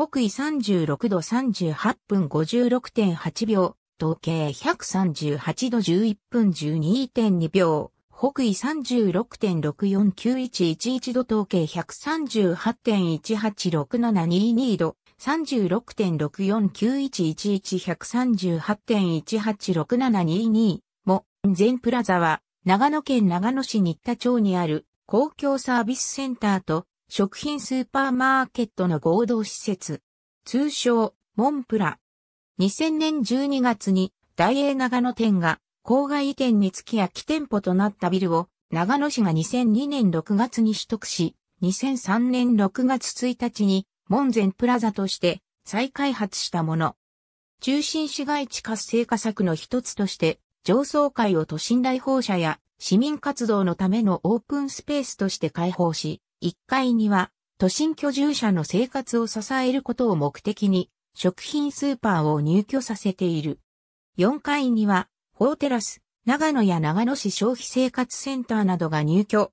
北緯36度38分56.8秒、東経138度11分12.2秒、北緯36.64911度統計1 3 8 1 8 6 7 2 2度、36.649111138.1867222も、全プラザは、長野県長野市新田町にある公共サービスセンターと食品スーパーマーケットの合同施設。通称、モンプラ。2000年12月に、大英長野店が、郊外移転につき空き店舗となったビルを、長野市が2002年6月に取得し、2003年6月1日に、門前プラザとして再開発したもの。中心市街地活性化策の一つとして、上層階を都心来訪者や市民活動のためのオープンスペースとして開放し、1階には、都心居住者の生活を支えることを目的に、食品スーパーを入居させている。4階には、法テラス、長野や長野市消費生活センターなどが入居。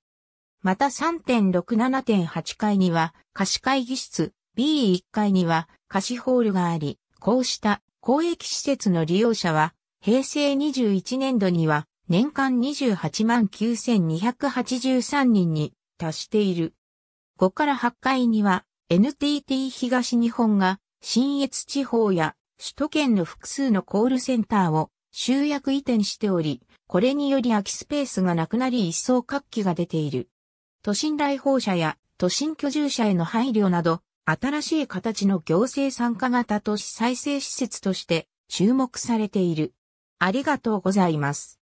また3.67.8階には、貸会議室、B1 階には貸ホールがあり、こうした公益施設の利用者は、平成21年度には年間28万9283人に達している。5から8回には NTT 東日本が新越地方や首都圏の複数のコールセンターを集約移転しており、これにより空きスペースがなくなり一層活気が出ている。都心来訪者や都心居住者への配慮など、新しい形の行政参加型都市再生施設として注目されている。ありがとうございます。